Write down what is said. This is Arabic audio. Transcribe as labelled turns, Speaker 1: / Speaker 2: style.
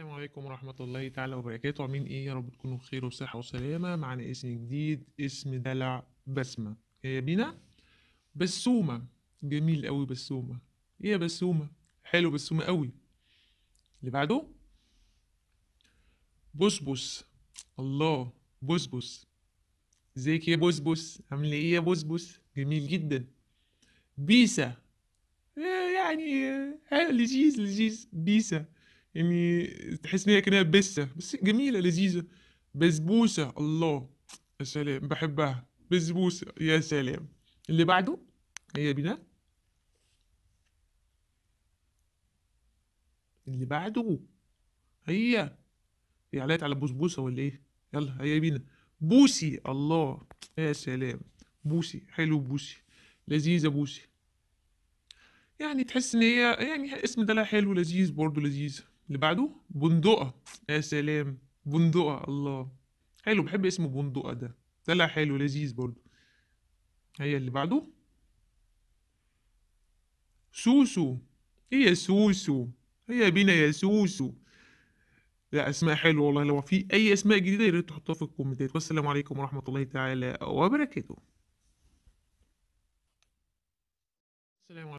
Speaker 1: السلام عليكم ورحمة الله تعالى وبركاته عاملين ايه يا رب تكونوا بخير وصحة وسلامة معانا اسم جديد اسم دلع بسمة هي بينا بسومة جميل قوي بسومة ايه يا بسومة حلو بسومة قوي اللي بعده بسبس الله بسبس ازيك يا بسبس عامل ايه يا بسبس جميل جدا بيسا إيه يعني حلو لذيذ لذيذ بيسا يعني تحس ان هي كانها بسه بس جميله لذيذه بسبوسه الله يا سلام بحبها بسبوسه يا سلام اللي بعده هي بنا اللي بعده هي هي علقت على بسبوسه ولا ايه يلا هيا بينا بوسي الله يا سلام بوسي حلو بوسي لذيذه بوسي يعني تحس ان هي يعني اسم ده حلو لذيذ برضه لذيذ اللي بعده بندقة يا سلام بندقة الله حلو بحب اسمه بندقة ده طلع حلو لذيذ برضو هي اللي بعده سوسو ايه يا سوسو هيا بينا يا سوسو لا اسماء حلوه والله لو في اي اسماء جديده يا ريت تحطوها في الكومنتات والسلام عليكم ورحمه الله تعالى وبركاته السلام عليكم